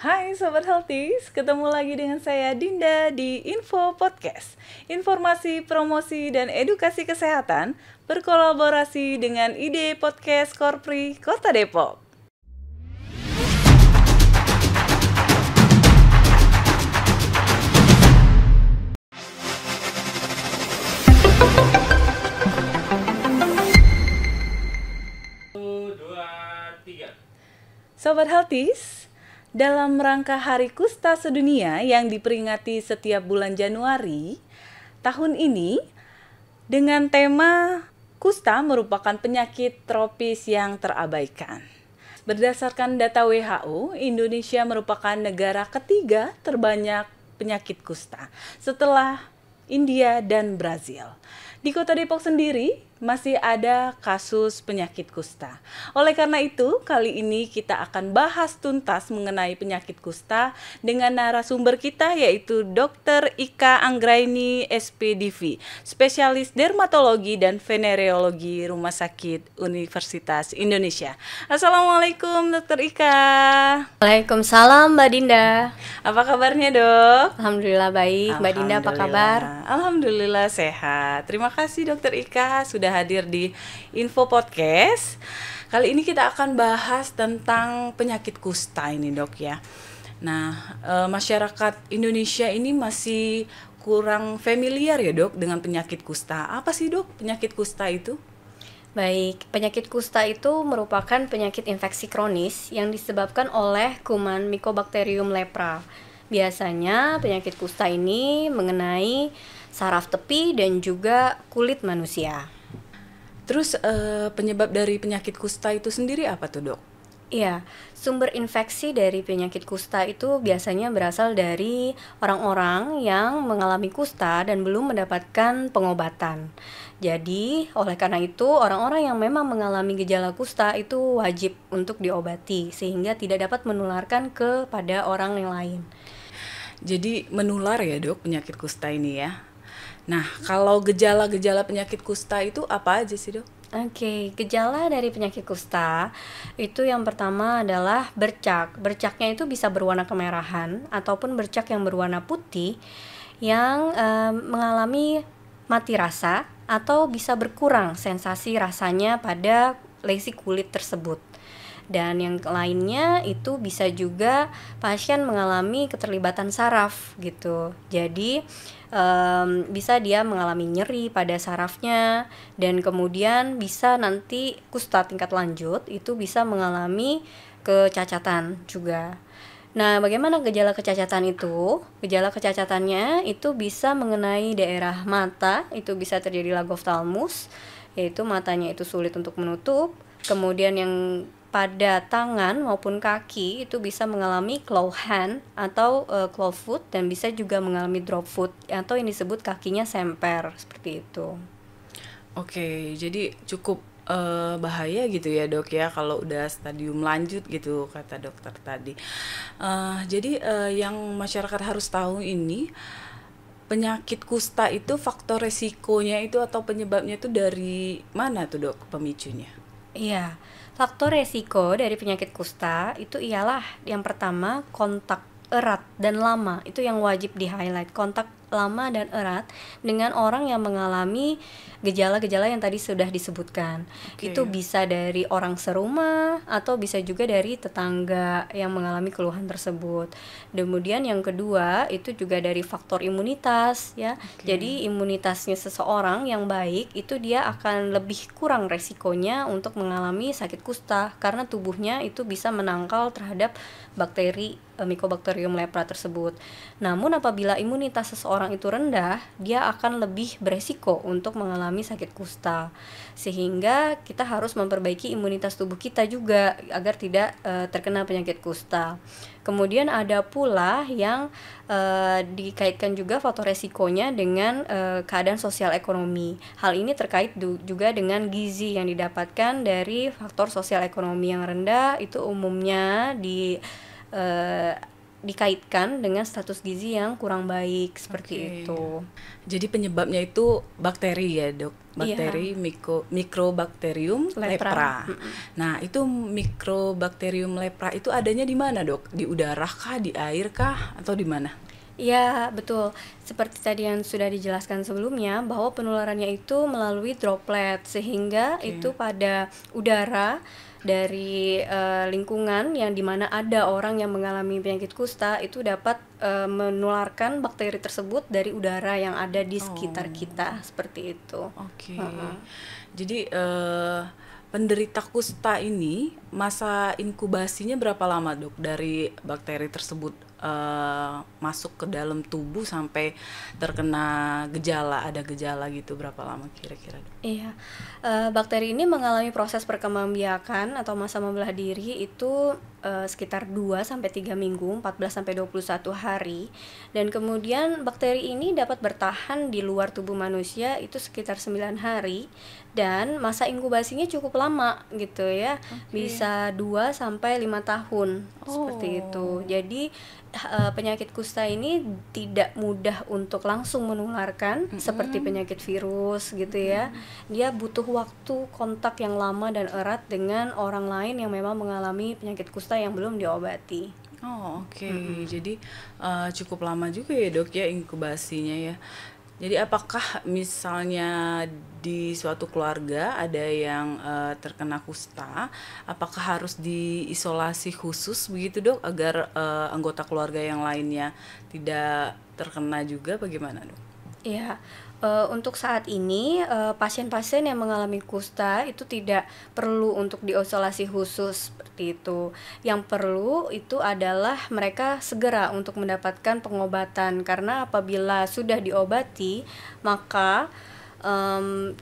Hai Sobat Healthies, ketemu lagi dengan saya Dinda di Info Podcast Informasi, promosi, dan edukasi kesehatan berkolaborasi dengan ide podcast Korpri Kota Depok Sobat Healthies, dalam rangka Hari Kusta Sedunia yang diperingati setiap bulan Januari, tahun ini dengan tema kusta merupakan penyakit tropis yang terabaikan. Berdasarkan data WHO, Indonesia merupakan negara ketiga terbanyak penyakit kusta setelah India dan Brazil. Di Kota Depok sendiri, masih ada kasus penyakit kusta. Oleh karena itu, kali ini kita akan bahas tuntas mengenai penyakit kusta dengan narasumber kita yaitu Dr. Ika Anggraini SPDV, spesialis dermatologi dan venereologi Rumah Sakit Universitas Indonesia. Assalamualaikum Dr. Ika. Waalaikumsalam Mbak Dinda. Apa kabarnya, Dok? Alhamdulillah baik. Mbak Dinda apa kabar? Alhamdulillah sehat. Terima kasih Dr. Ika sudah sudah hadir di Info Podcast. Kali ini kita akan bahas tentang penyakit kusta ini, Dok ya. Nah, e, masyarakat Indonesia ini masih kurang familiar ya, Dok, dengan penyakit kusta. Apa sih, Dok, penyakit kusta itu? Baik, penyakit kusta itu merupakan penyakit infeksi kronis yang disebabkan oleh kuman Mycobacterium lepra. Biasanya penyakit kusta ini mengenai saraf tepi dan juga kulit manusia. Terus uh, penyebab dari penyakit kusta itu sendiri apa tuh dok? Iya, sumber infeksi dari penyakit kusta itu biasanya berasal dari orang-orang yang mengalami kusta dan belum mendapatkan pengobatan. Jadi, oleh karena itu, orang-orang yang memang mengalami gejala kusta itu wajib untuk diobati sehingga tidak dapat menularkan kepada orang yang lain. Jadi, menular ya, Dok, penyakit kusta ini ya? Nah, kalau gejala-gejala penyakit kusta itu apa aja sih, Dok? Oke, okay. gejala dari penyakit kusta itu yang pertama adalah bercak. Bercaknya itu bisa berwarna kemerahan ataupun bercak yang berwarna putih yang eh, mengalami mati rasa atau bisa berkurang sensasi rasanya pada lesi kulit tersebut dan yang lainnya itu bisa juga pasien mengalami keterlibatan saraf gitu jadi um, bisa dia mengalami nyeri pada sarafnya dan kemudian bisa nanti kusta tingkat lanjut itu bisa mengalami kecacatan juga. Nah, bagaimana gejala kecacatan itu? Gejala kecacatannya itu bisa mengenai daerah mata, itu bisa terjadi lagoftalmus, yaitu matanya itu sulit untuk menutup. Kemudian yang pada tangan maupun kaki itu bisa mengalami claw hand atau uh, claw foot dan bisa juga mengalami drop foot atau yang disebut kakinya semper seperti itu. Oke, jadi cukup uh, bahaya gitu ya dok ya kalau udah stadium lanjut gitu kata dokter tadi. Uh, jadi uh, yang masyarakat harus tahu ini penyakit kusta itu faktor resikonya itu atau penyebabnya itu dari mana tuh dok pemicunya? Iya, faktor resiko dari penyakit kusta itu ialah yang pertama kontak erat dan lama itu yang wajib di highlight kontak lama dan erat dengan orang yang mengalami gejala-gejala yang tadi sudah disebutkan. Okay. Itu bisa dari orang serumah atau bisa juga dari tetangga yang mengalami keluhan tersebut. Kemudian yang kedua itu juga dari faktor imunitas ya. Okay. Jadi imunitasnya seseorang yang baik itu dia akan lebih kurang resikonya untuk mengalami sakit kusta karena tubuhnya itu bisa menangkal terhadap bakteri Eh, Mycobacterium lepra tersebut. Namun apabila imunitas seseorang itu rendah, dia akan lebih beresiko untuk mengalami sakit kusta. Sehingga kita harus memperbaiki imunitas tubuh kita juga agar tidak e, terkena penyakit kusta. Kemudian ada pula yang e, dikaitkan juga faktor resikonya dengan e, keadaan sosial ekonomi. Hal ini terkait juga dengan gizi yang didapatkan dari faktor sosial ekonomi yang rendah itu umumnya di Eh, dikaitkan dengan status gizi yang kurang baik seperti okay. itu. Jadi penyebabnya itu bakteri ya dok, iya. bakteri yeah. mikro mikrobakterium lepra. lepra. Nah itu mikrobakterium lepra itu adanya di mana dok? Di udara kah, di air kah, atau di mana? Ya, betul. Seperti tadi yang sudah dijelaskan sebelumnya bahwa penularannya itu melalui droplet sehingga okay. itu pada udara dari uh, lingkungan yang dimana ada orang yang mengalami penyakit kusta itu dapat uh, menularkan bakteri tersebut dari udara yang ada di sekitar oh. kita seperti itu. Oke. Okay. Uh -huh. Jadi uh, penderita kusta ini masa inkubasinya berapa lama dok dari bakteri tersebut uh, masuk ke dalam tubuh sampai terkena gejala ada gejala gitu berapa lama kira-kira? Iya, uh, bakteri ini mengalami proses perkembangbiakan atau masa membelah diri itu uh, sekitar 2 sampai 3 minggu, 14 sampai 21 hari. Dan kemudian bakteri ini dapat bertahan di luar tubuh manusia itu sekitar 9 hari dan masa inkubasinya cukup lama gitu ya. Okay. Bisa 2 sampai 5 tahun oh. seperti itu. Jadi uh, penyakit kusta ini tidak mudah untuk langsung menularkan mm -hmm. seperti penyakit virus gitu mm -hmm. ya. Dia butuh waktu kontak yang lama dan erat dengan orang lain yang memang mengalami penyakit kusta kusta yang belum diobati. Oh oke, okay. mm -hmm. jadi uh, cukup lama juga ya dok ya inkubasinya ya. Jadi apakah misalnya di suatu keluarga ada yang uh, terkena kusta, apakah harus diisolasi khusus begitu dok agar uh, anggota keluarga yang lainnya tidak terkena juga? Bagaimana dok? Iya uh, untuk saat ini pasien eh, pasien-pasien yang mengalami kusta itu tidak perlu untuk diisolasi khusus seperti itu. Yang perlu itu adalah mereka segera untuk mendapatkan pengobatan karena apabila sudah diobati maka um,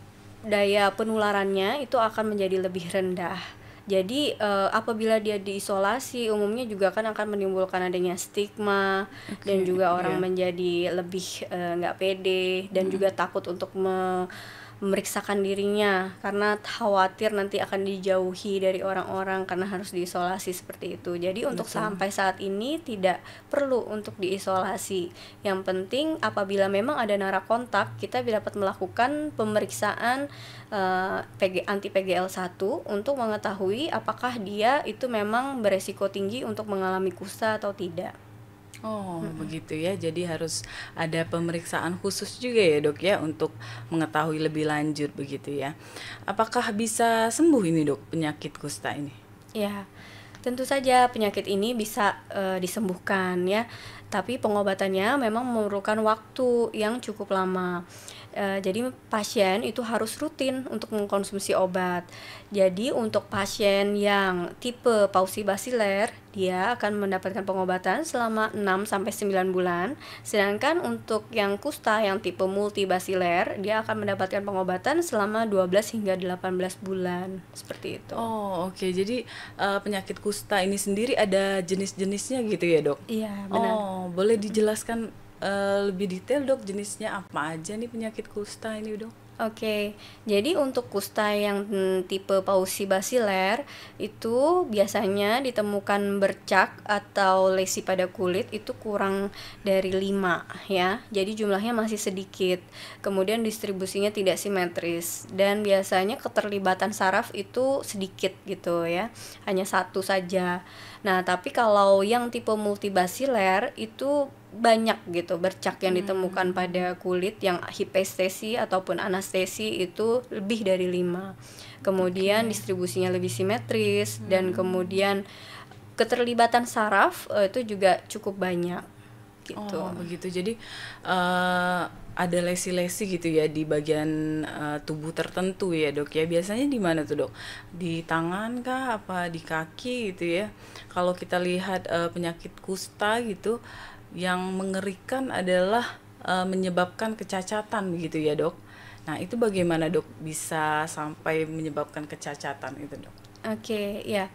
daya penularannya itu akan menjadi lebih rendah. Jadi uh, apabila dia diisolasi umumnya juga kan akan menimbulkan adanya stigma okay, dan juga iya. orang yeah. menjadi lebih eh, nggak uh, pede dan hmm. juga takut untuk me memeriksakan dirinya karena khawatir nanti akan dijauhi dari orang-orang karena harus diisolasi seperti itu. Jadi untuk sampai saat ini tidak perlu untuk diisolasi. Yang penting apabila memang ada narah kontak, kita dapat melakukan pemeriksaan uh, eh, PG, anti PGL 1 untuk mengetahui apakah dia itu memang beresiko tinggi untuk mengalami kusta atau tidak. Oh hmm. begitu ya, jadi harus ada pemeriksaan khusus juga ya dok ya untuk mengetahui lebih lanjut begitu ya. Apakah bisa sembuh ini dok penyakit kusta ini? Ya tentu saja penyakit ini bisa e, disembuhkan ya, tapi pengobatannya memang memerlukan waktu yang cukup lama. E, jadi pasien itu harus rutin untuk mengkonsumsi obat. Jadi untuk pasien yang tipe pausi basiler dia akan mendapatkan pengobatan selama 6 sampai 9 bulan. Sedangkan untuk yang kusta yang tipe multibasiler, dia akan mendapatkan pengobatan selama 12 hingga 18 bulan. Seperti itu. Oh, oke. Okay. Jadi uh, penyakit kusta ini sendiri ada jenis-jenisnya gitu ya, Dok? Iya, benar. Oh, boleh dijelaskan uh, lebih detail, Dok, jenisnya apa aja nih penyakit kusta ini, Dok? Oke, jadi untuk kusta yang hmm, tipe pausi basiler itu biasanya ditemukan bercak atau lesi pada kulit itu kurang dari 5 ya. Jadi jumlahnya masih sedikit. Kemudian distribusinya tidak simetris dan biasanya keterlibatan saraf itu sedikit gitu ya. Hanya satu saja. Nah, tapi kalau yang tipe multibasiler itu banyak gitu bercak yang hmm. ditemukan pada kulit yang hipestesi ataupun anestesi itu lebih dari lima. Kemudian okay. distribusinya lebih simetris hmm. dan kemudian keterlibatan saraf eh, itu juga cukup banyak gitu. Oh begitu. Jadi uh, ada lesi-lesi gitu ya di bagian uh, tubuh tertentu ya dok ya. Biasanya di mana tuh dok? Di tangan kah? Apa di kaki gitu ya? Kalau kita lihat uh, penyakit kusta gitu, yang mengerikan adalah uh, menyebabkan kecacatan gitu ya dok. Nah, itu bagaimana dok bisa sampai menyebabkan kecacatan itu dok? Oke, okay, ya.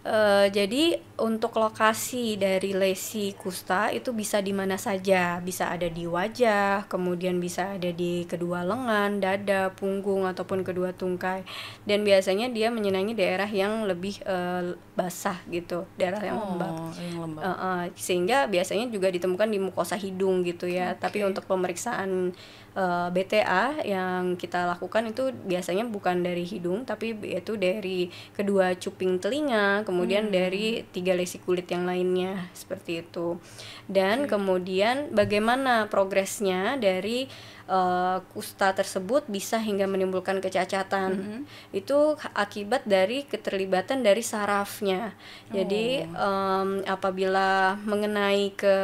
Eh, jadi untuk lokasi dari lesi kusta itu bisa di mana saja, bisa ada di wajah, kemudian bisa ada di kedua lengan, dada, punggung ataupun kedua tungkai. Dan biasanya dia menyenangi daerah yang lebih uh, basah gitu, daerah yang oh, lembab. Yang lembab. Uh, uh, sehingga biasanya juga ditemukan di mukosa hidung gitu ya. Okay. Tapi untuk pemeriksaan Eh, BTA yang kita lakukan itu biasanya bukan dari hidung tapi yaitu dari kedua cuping telinga, kemudian hmm. dari tiga lesi kulit yang lainnya seperti itu. Dan okay. kemudian bagaimana progresnya dari uh, kusta tersebut bisa hingga menimbulkan kecacatan. -hmm. Itu akibat dari keterlibatan dari sarafnya. Oh. Jadi um, apabila mengenai ke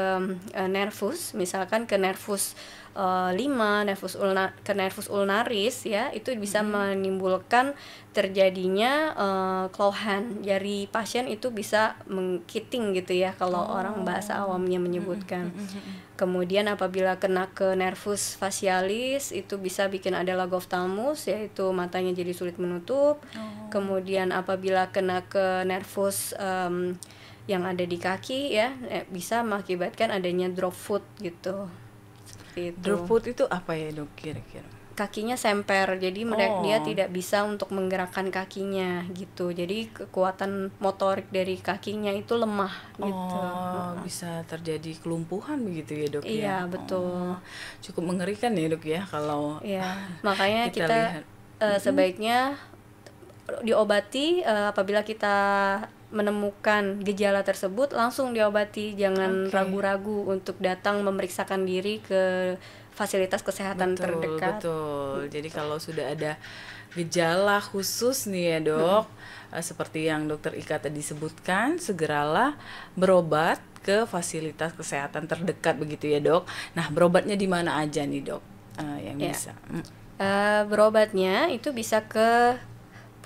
uh, nervus, misalkan ke nervus Eh, lima nervus ulna ke nervus ulnaris ya itu bisa hmm. menimbulkan terjadinya uh, eh, hand dari pasien itu bisa mengkiting gitu ya kalau oh. orang bahasa awamnya menyebutkan. Mm-hmm. Mm-hmm. Kemudian apabila kena ke nervus facialis itu bisa bikin ada lagoftalmus yaitu matanya jadi sulit menutup. Oh. Kemudian apabila kena ke nervus um, yang ada di kaki ya eh, bisa mengakibatkan adanya drop foot gitu seperti itu. Drop itu apa ya dok kira-kira? Kakinya semper, jadi mereka oh. dia tidak bisa untuk menggerakkan kakinya gitu. Jadi kekuatan motorik dari kakinya itu lemah gitu. Oh, bisa terjadi kelumpuhan begitu ya dok ya? iya, ya? betul. Oh, cukup mengerikan ya dok ya kalau. Iya, makanya kita, kita lihat. Uh, sebaiknya diobati uh, apabila kita menemukan gejala tersebut langsung diobati jangan ragu-ragu okay. untuk datang memeriksakan diri ke fasilitas kesehatan betul, terdekat betul betul. Gitu. jadi kalau sudah ada gejala khusus nih ya dok hmm. Eh, seperti yang dokter Ika tadi sebutkan segeralah berobat ke fasilitas kesehatan terdekat begitu ya dok nah berobatnya di mana aja nih dok uh, yang yeah. bisa hmm. uh, berobatnya itu bisa ke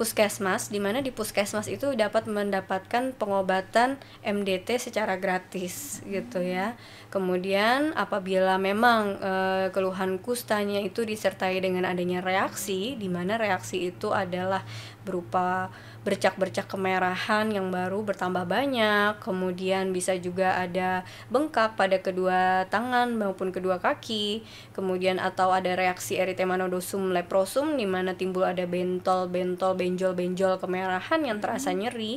puskesmas, di mana di puskesmas itu dapat mendapatkan pengobatan MDT secara gratis gitu ya. Kemudian apabila memang e, keluhan kustanya itu disertai dengan adanya reaksi, di mana reaksi itu adalah berupa bercak-bercak kemerahan yang baru bertambah banyak, kemudian bisa juga ada bengkak pada kedua tangan maupun kedua kaki, kemudian atau ada reaksi eritema nodosum leprosum di mana timbul ada bentol-bentol, benjol-benjol kemerahan yang terasa hmm. nyeri.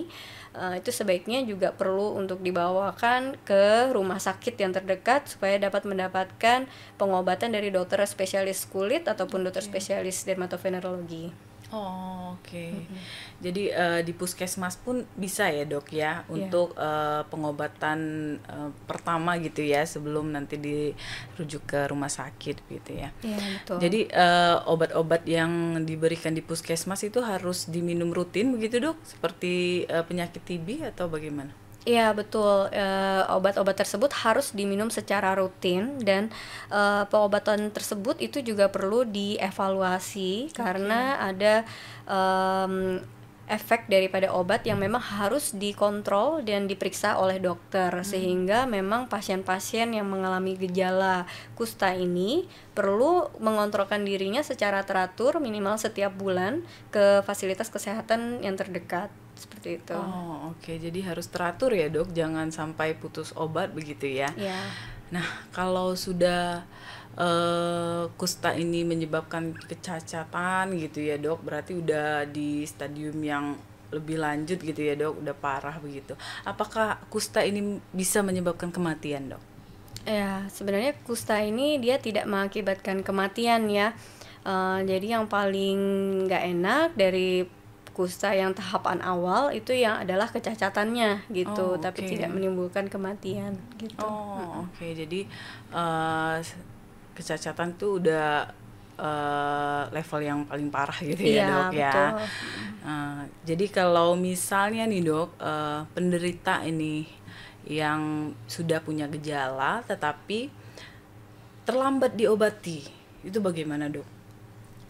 Uh, itu sebaiknya juga perlu untuk dibawakan ke rumah sakit yang terdekat supaya dapat mendapatkan pengobatan dari dokter spesialis kulit ataupun dokter spesialis dermatovenerologi. Oh oke. Okay. Mm -hmm. Jadi uh, di puskesmas pun bisa ya dok ya iya. untuk uh, pengobatan uh, pertama gitu ya sebelum nanti dirujuk ke rumah sakit gitu ya. yeah, betul. Jadi uh, obat-obat yang diberikan di puskesmas itu harus diminum rutin begitu dok? Seperti uh, penyakit TB atau bagaimana? Iya betul uh, obat-obat tersebut harus diminum secara rutin dan uh, pengobatan tersebut itu juga perlu dievaluasi okay. karena ada um, efek daripada obat yang memang harus dikontrol dan diperiksa oleh dokter hmm. sehingga memang pasien-pasien yang mengalami gejala kusta ini perlu mengontrolkan dirinya secara teratur minimal setiap bulan ke fasilitas kesehatan yang terdekat seperti itu. Oh oke, okay. jadi harus teratur ya dok, jangan sampai putus obat begitu ya. Yeah. Nah kalau sudah uh, kusta ini menyebabkan kecacatan gitu ya dok, berarti udah di stadium yang lebih lanjut gitu ya dok, udah parah begitu. Apakah kusta ini bisa menyebabkan kematian dok? Ya sebenarnya kusta ini dia tidak mengakibatkan kematian ya. Uh, jadi yang paling nggak enak dari kusta yang tahapan awal itu yang adalah kecacatannya gitu, oh, okay. tapi tidak menimbulkan kematian gitu. Oh, oke. Okay. Jadi uh, kecacatan tuh udah uh, level yang paling parah gitu ya, iya, ya dok betul. ya. Uh, jadi kalau misalnya nih dok uh, penderita ini yang sudah punya gejala tetapi terlambat diobati itu bagaimana dok?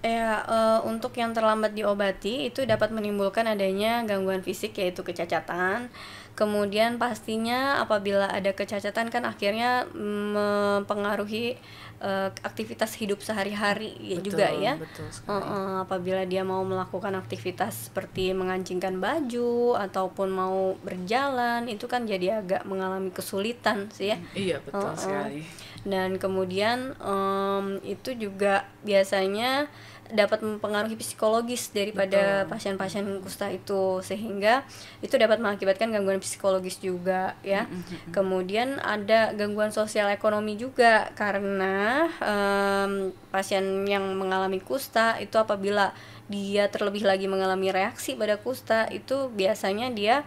Ya, uh, untuk yang terlambat diobati itu dapat menimbulkan adanya gangguan fisik yaitu kecacatan. Kemudian pastinya apabila ada kecacatan kan akhirnya mempengaruhi uh, aktivitas hidup sehari-hari ya juga ya. uh, apabila dia mau melakukan aktivitas seperti mengancingkan baju ataupun mau berjalan itu kan jadi agak mengalami kesulitan sih ya. Hmm, iya, betul uh, sekali. Dan kemudian um, itu juga biasanya dapat mempengaruhi psikologis daripada pasien-pasien kusta itu sehingga itu dapat mengakibatkan gangguan psikologis juga ya. Mm-hmm. Kemudian ada gangguan sosial ekonomi juga karena um, pasien yang mengalami kusta itu apabila dia terlebih lagi mengalami reaksi pada kusta itu biasanya dia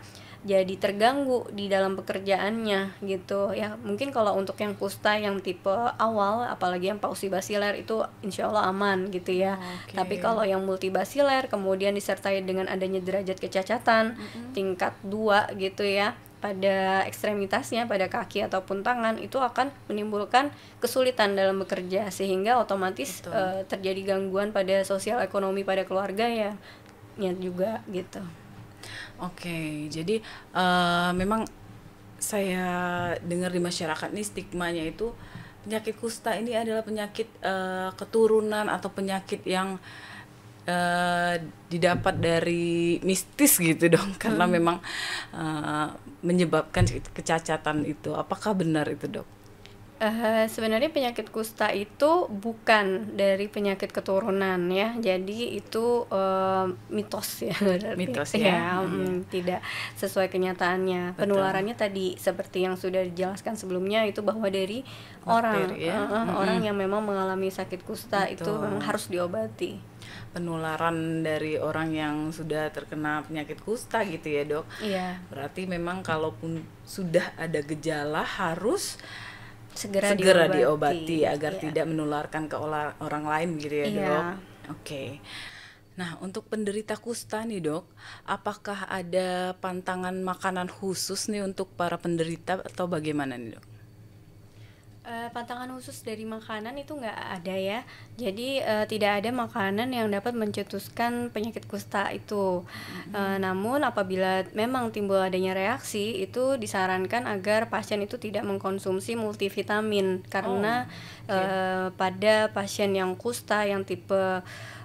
jadi terganggu di dalam pekerjaannya gitu ya mungkin kalau untuk yang kusta yang tipe awal apalagi yang pausi basiler itu insya Allah aman gitu ya oh, okay. tapi kalau yang multi basiler kemudian disertai dengan adanya derajat kecacatan mm -hmm. tingkat dua gitu ya pada ekstremitasnya pada kaki ataupun tangan itu akan menimbulkan kesulitan dalam bekerja sehingga otomatis uh, terjadi gangguan pada sosial ekonomi pada keluarga ya ya juga gitu Oke, jadi uh, memang saya dengar di masyarakat nih stigmanya itu penyakit kusta ini adalah penyakit uh, keturunan atau penyakit yang Uh, didapat dari mistis gitu dong karena hmm. memang uh, menyebabkan kecacatan itu apakah benar itu dok Uh, sebenarnya penyakit kusta itu bukan dari penyakit keturunan ya, jadi itu uh, mitos ya Mitos ya, ya mm, iya. tidak sesuai kenyataannya. Betul. Penularannya tadi seperti yang sudah dijelaskan sebelumnya itu bahwa dari orang ya. uh, uh, orang yang memang mengalami sakit kusta Betul. itu memang harus diobati. Penularan dari orang yang sudah terkena penyakit kusta gitu ya dok. Iya. Berarti memang kalaupun sudah ada gejala harus segera, segera diobati, diobati agar iya. tidak menularkan ke orang lain gitu ya iya. dok. Oke. Okay. Nah, untuk penderita kusta nih, Dok, apakah ada pantangan makanan khusus nih untuk para penderita atau bagaimana nih, Dok? Eh, pantangan khusus dari makanan itu nggak ada ya. Jadi uh, tidak ada makanan yang dapat mencetuskan penyakit kusta itu. Mm-hmm. Uh, namun apabila memang timbul adanya reaksi, itu disarankan agar pasien itu tidak mengkonsumsi multivitamin karena oh, okay. uh, pada pasien yang kusta yang tipe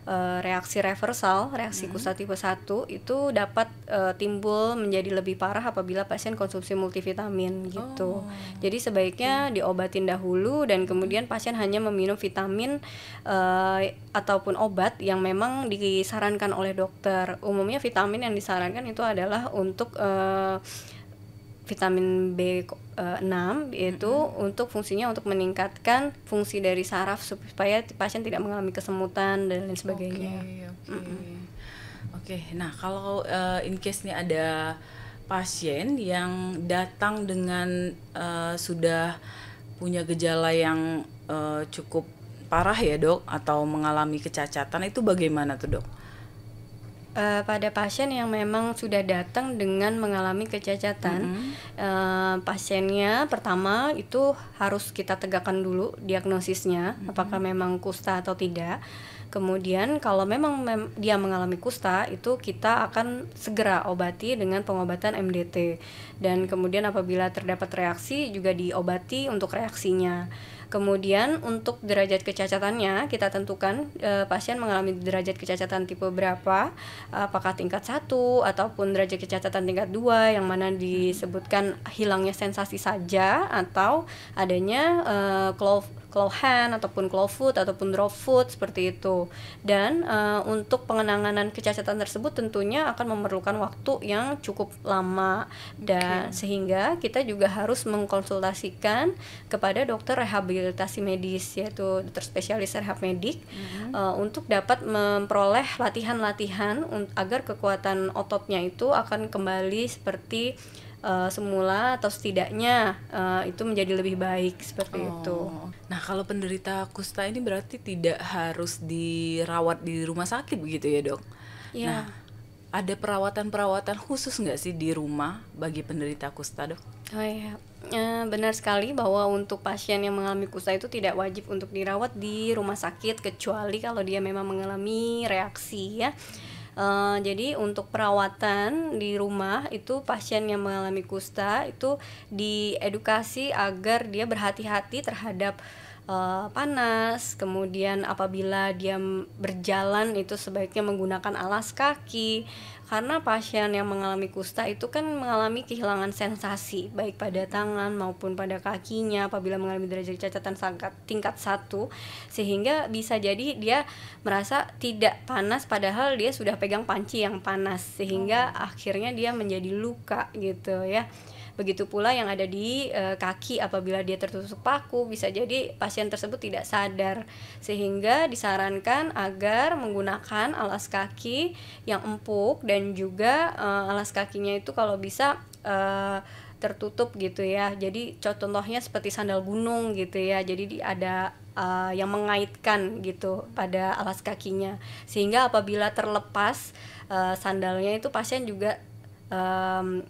Eh, reaksi reversal, reaksi hmm. kusta tipe 1 itu dapat uh, timbul menjadi lebih parah apabila pasien konsumsi multivitamin gitu. Oh. Jadi sebaiknya okay. diobatin dahulu dan hmm. kemudian pasien hanya meminum vitamin uh, ataupun obat yang memang disarankan oleh dokter. Umumnya vitamin yang disarankan itu adalah untuk uh, vitamin B6 yaitu eh, hmm. untuk fungsinya untuk meningkatkan fungsi dari saraf supaya pasien tidak mengalami kesemutan dan lain sebagainya. Oke. Okay, Oke. Okay. Mm -hmm. Okay, nah, kalau uh, in case nih ada pasien yang datang dengan uh, sudah punya gejala yang uh, cukup parah ya, Dok, atau mengalami kecacatan itu bagaimana tuh, Dok? uh, pada pasien yang memang sudah datang dengan mengalami kecacatan, mm -hmm. uh, pasiennya pertama itu harus kita tegakkan dulu diagnosisnya, mm -hmm. apakah memang kusta atau tidak. Kemudian kalau memang mem dia mengalami kusta itu kita akan segera obati dengan pengobatan MDT dan kemudian apabila terdapat reaksi juga diobati untuk reaksinya. Kemudian untuk derajat kecacatannya kita tentukan e, pasien mengalami derajat kecacatan tipe berapa, apakah tingkat 1 ataupun derajat kecacatan tingkat 2 yang mana disebutkan hilangnya sensasi saja atau adanya e, hand ataupun claw foot ataupun Dropfoot seperti itu. Dan uh, untuk pengenanganan kecacatan tersebut tentunya akan memerlukan waktu yang cukup lama dan okay. sehingga kita juga harus mengkonsultasikan kepada dokter rehabilitasi medis yaitu dokter spesialis rehab medik mm -hmm. uh, untuk dapat memperoleh latihan-latihan agar kekuatan ototnya itu akan kembali seperti uh, semula atau setidaknya uh, itu menjadi lebih baik seperti oh. itu. Nah, kalau penderita kusta ini berarti tidak harus dirawat di rumah sakit begitu ya, Dok? Iya. Nah, ada perawatan-perawatan khusus nggak sih di rumah bagi penderita kusta, Dok? Oh iya. Eh, benar sekali bahwa untuk pasien yang mengalami kusta itu tidak wajib untuk dirawat di rumah sakit kecuali kalau dia memang mengalami reaksi ya Eh, jadi untuk perawatan di rumah itu pasien yang mengalami kusta itu diedukasi agar dia berhati-hati terhadap uh, panas. Kemudian apabila dia berjalan itu sebaiknya menggunakan alas kaki karena pasien yang mengalami kusta itu kan mengalami kehilangan sensasi baik pada tangan maupun pada kakinya apabila mengalami derajat cacatan sangat tingkat satu sehingga bisa jadi dia merasa tidak panas padahal dia sudah pegang panci yang panas sehingga oh. akhirnya dia menjadi luka gitu ya. Begitu pula yang ada di e, kaki apabila dia tertusuk paku bisa jadi pasien tersebut tidak sadar sehingga disarankan agar menggunakan alas kaki yang empuk dan juga e, alas kakinya itu kalau bisa e, tertutup gitu ya. Jadi contohnya seperti sandal gunung gitu ya. Jadi ada uh, yang mengaitkan gitu pada alas kakinya sehingga apabila terlepas uh, sandalnya itu pasien juga um,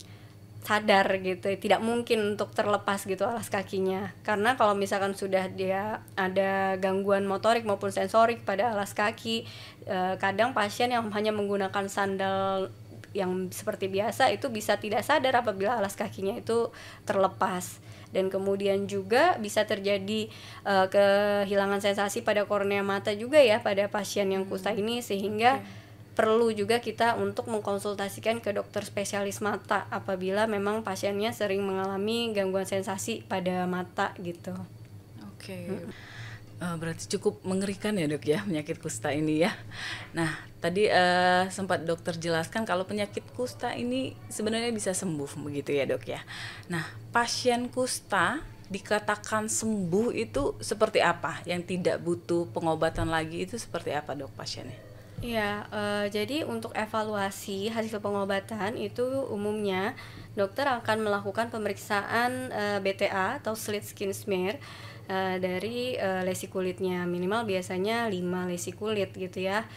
sadar gitu ya. tidak mungkin untuk terlepas gitu alas kakinya karena kalau misalkan sudah dia ada gangguan motorik maupun sensorik pada alas kaki eh, kadang pasien yang hanya menggunakan sandal yang seperti biasa itu bisa tidak sadar apabila alas kakinya itu terlepas dan kemudian juga bisa terjadi uh, kehilangan sensasi pada kornea mata juga ya pada pasien yang kusta hmm. ini sehingga okay perlu juga kita untuk mengkonsultasikan ke dokter spesialis mata apabila memang pasiennya sering mengalami gangguan sensasi pada mata gitu. Oke. Okay. Eh, hmm. berarti cukup mengerikan ya dok ya penyakit kusta ini ya. Nah tadi uh, sempat dokter jelaskan kalau penyakit kusta ini sebenarnya bisa sembuh begitu ya dok ya. Nah pasien kusta dikatakan sembuh itu seperti apa? Yang tidak butuh pengobatan lagi itu seperti apa dok pasiennya? Ya, uh, jadi untuk evaluasi hasil pengobatan itu umumnya dokter akan melakukan pemeriksaan uh, eh, BTA atau slit skin smear uh, dari uh, lesi kulitnya. Minimal biasanya 5 lesi kulit gitu ya.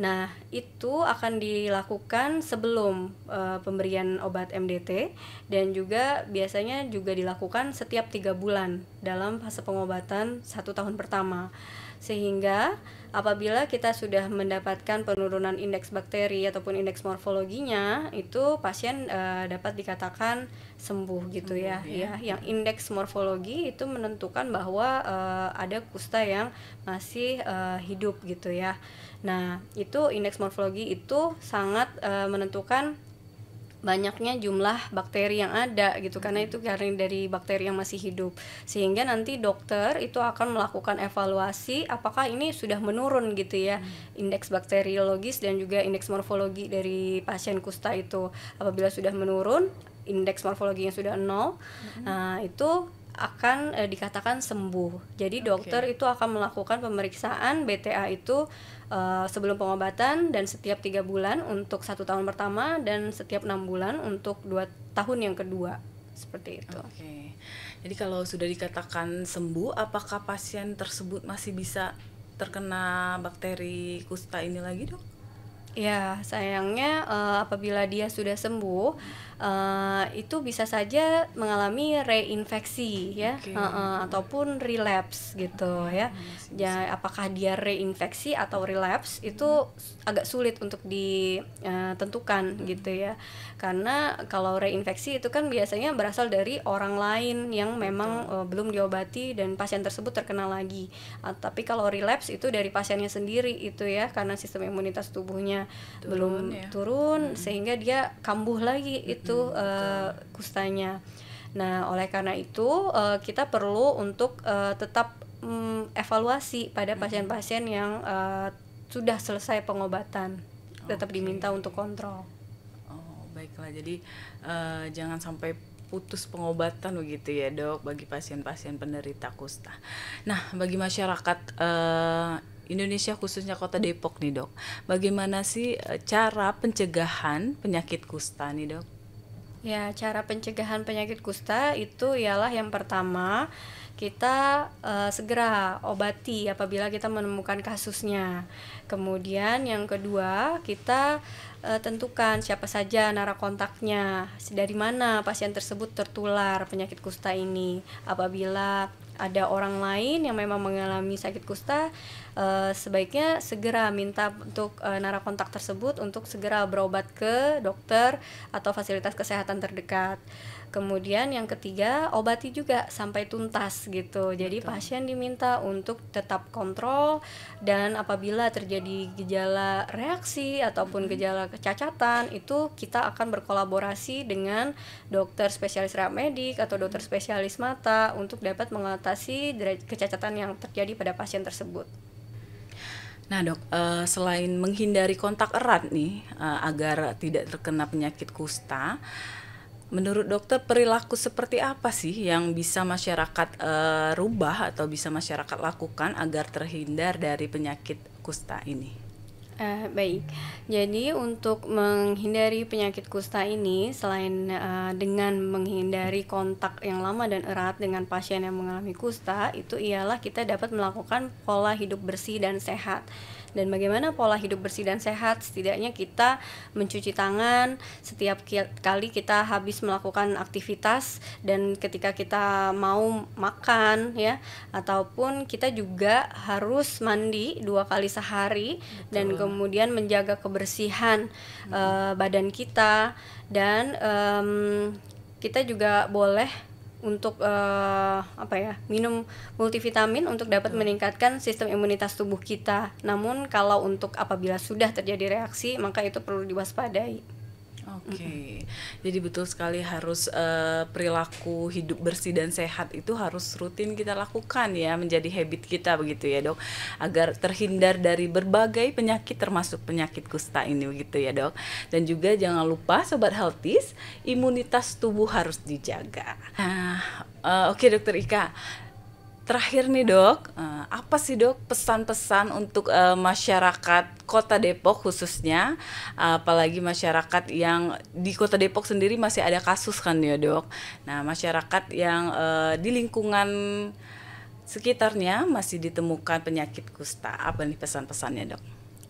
Nah, itu akan dilakukan sebelum uh, pemberian obat MDT dan juga biasanya juga dilakukan setiap tiga bulan dalam fase pengobatan satu tahun pertama. Sehingga apabila kita sudah mendapatkan penurunan indeks bakteri ataupun indeks morfologinya, itu pasien uh, dapat dikatakan sembuh gitu ya. sembuh, ya. ya. Ya, yang indeks morfologi itu menentukan bahwa uh, ada kusta yang masih uh, hidup gitu ya. Nah, itu indeks morfologi itu sangat uh, menentukan banyaknya jumlah bakteri yang ada gitu karena hmm. itu karena dari bakteri yang masih hidup sehingga nanti dokter itu akan melakukan evaluasi apakah ini sudah menurun gitu ya hmm. indeks bakteriologis dan juga indeks morfologi dari pasien kusta itu apabila sudah menurun indeks morfologinya sudah nol, mm-hmm. nah itu akan e, dikatakan sembuh. Jadi okay. dokter itu akan melakukan pemeriksaan BTA itu e, sebelum pengobatan dan setiap tiga bulan untuk satu tahun pertama dan setiap enam bulan untuk dua tahun yang kedua seperti itu. Okay. Jadi kalau sudah dikatakan sembuh, apakah pasien tersebut masih bisa terkena bakteri kusta ini lagi dok? Ya sayangnya uh, apabila dia sudah sembuh uh, itu bisa saja mengalami reinfeksi ya uh, uh, ataupun relapse gitu oh, ya. Hmm, ya apakah dia reinfeksi atau relapse itu hmm. agak sulit untuk ditentukan eh, hmm. gitu ya. Karena kalau reinfeksi itu kan biasanya berasal dari orang lain yang memang uh, belum diobati dan pasien tersebut terkena lagi. Uh, tapi kalau relapse itu dari pasiennya sendiri itu ya karena sistem imunitas tubuhnya turun, belum ya. turun hmm. sehingga dia kambuh lagi hmm. itu itu uh, hmm, eh, kustanya. Nah, oleh karena itu uh, kita perlu untuk uh, tetap um, evaluasi pada hmm. pasien-pasien yang uh, sudah selesai pengobatan, tetap okay. diminta untuk kontrol. Oh, baiklah. Jadi uh, jangan sampai putus pengobatan begitu ya dok bagi pasien-pasien penderita kusta. Nah bagi masyarakat uh, Indonesia khususnya kota Depok nih dok, bagaimana sih cara pencegahan penyakit kusta nih dok? Ya, cara pencegahan penyakit kusta itu ialah yang pertama, kita uh, segera obati apabila kita menemukan kasusnya. Kemudian yang kedua, kita uh, tentukan siapa saja narah kontaknya, dari mana pasien tersebut tertular penyakit kusta ini. Apabila ada orang lain yang memang mengalami sakit kusta uh, sebaiknya segera minta untuk uh, eh, nara kontak tersebut untuk segera berobat ke dokter atau fasilitas kesehatan terdekat. Kemudian yang ketiga, obati juga sampai tuntas gitu. Jadi Betul. pasien diminta untuk tetap kontrol dan apabila terjadi gejala reaksi ataupun mm-hmm. gejala kecacatan itu kita akan berkolaborasi dengan dokter spesialis rehab medik atau dokter mm-hmm. spesialis mata untuk dapat mengatasi kecacatan yang terjadi pada pasien tersebut. Nah dok, eh, selain menghindari kontak erat nih eh, agar tidak terkena penyakit kusta, Menurut dokter perilaku seperti apa sih yang bisa masyarakat e, rubah atau bisa masyarakat lakukan agar terhindar dari penyakit kusta ini? Uh, baik, jadi untuk menghindari penyakit kusta ini, selain uh, dengan menghindari kontak yang lama dan erat dengan pasien yang mengalami kusta, itu ialah kita dapat melakukan pola hidup bersih dan sehat dan bagaimana pola hidup bersih dan sehat setidaknya kita mencuci tangan setiap kali kita habis melakukan aktivitas dan ketika kita mau makan ya ataupun kita juga harus mandi dua kali sehari Betul. dan kemudian menjaga kebersihan hmm. uh, badan kita dan um, kita juga boleh untuk uh, apa ya minum multivitamin untuk dapat Betul. meningkatkan sistem imunitas tubuh kita. Namun kalau untuk apabila sudah terjadi reaksi maka itu perlu diwaspadai. Oke, okay. jadi betul sekali harus uh, perilaku hidup bersih dan sehat itu harus rutin kita lakukan ya, menjadi habit kita begitu ya dok, agar terhindar dari berbagai penyakit termasuk penyakit kusta ini begitu ya dok. Dan juga jangan lupa sobat healthies, imunitas tubuh harus dijaga. Nah, uh, oke okay, dokter Ika, Terakhir nih dok, eh, apa sih dok pesan-pesan untuk eh, masyarakat Kota Depok khususnya, apalagi masyarakat yang di Kota Depok sendiri masih ada kasus kan ya dok. Nah masyarakat yang eh, di lingkungan sekitarnya masih ditemukan penyakit kusta, apa nih pesan-pesannya dok?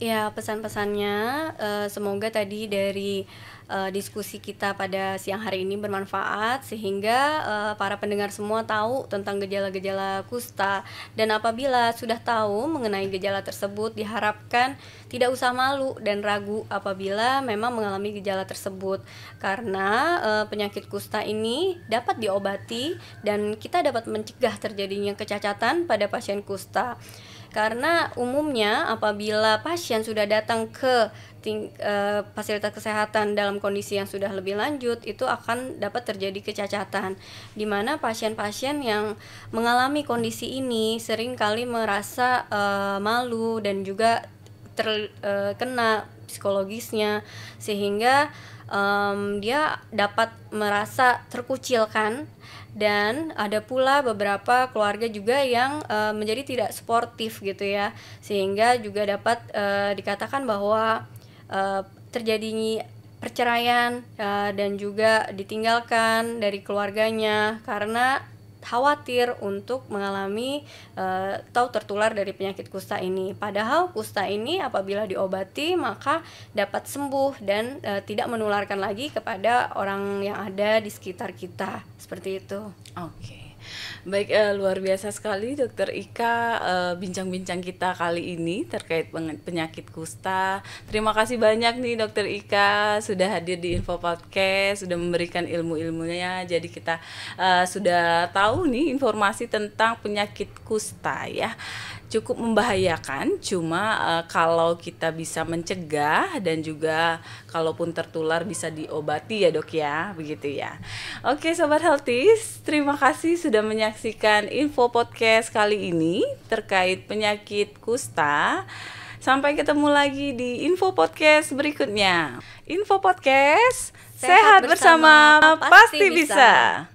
Ya, pesan-pesannya uh, semoga tadi dari uh, diskusi kita pada siang hari ini bermanfaat sehingga uh, para pendengar semua tahu tentang gejala-gejala kusta dan apabila sudah tahu mengenai gejala tersebut diharapkan tidak usah malu dan ragu apabila memang mengalami gejala tersebut karena uh, penyakit kusta ini dapat diobati dan kita dapat mencegah terjadinya kecacatan pada pasien kusta. Karena umumnya apabila pasien sudah datang ke ting, e, fasilitas kesehatan dalam kondisi yang sudah lebih lanjut itu akan dapat terjadi kecacatan di mana pasien-pasien yang mengalami kondisi ini sering kali merasa e, malu dan juga terkena eh, e, psikologisnya sehingga um, dia dapat merasa terkucilkan dan ada pula beberapa keluarga juga yang uh, menjadi tidak sportif gitu ya sehingga juga dapat uh, dikatakan bahwa uh, terjadinya perceraian uh, dan juga ditinggalkan dari keluarganya karena khawatir untuk mengalami uh, atau tertular dari penyakit kusta ini. Padahal kusta ini apabila diobati maka dapat sembuh dan uh, tidak menularkan lagi kepada orang yang ada di sekitar kita. Seperti itu. Oke. Okay. Baik, uh, luar biasa sekali Dokter Ika eh, bincang-bincang uh, kita kali ini terkait penyakit kusta. Terima kasih banyak nih Dokter Ika sudah hadir di Info Podcast, sudah memberikan ilmu-ilmunya. Jadi kita uh, sudah tahu nih informasi tentang penyakit kusta ya cukup membahayakan cuma uh, kalau kita bisa mencegah dan juga kalaupun tertular bisa diobati ya dok ya begitu ya oke sobat healthies terima kasih sudah menyaksikan info podcast kali ini terkait penyakit kusta Sampai ketemu lagi di info podcast berikutnya. Info podcast sehat, sehat bersama, bersama pasti, bisa. bisa.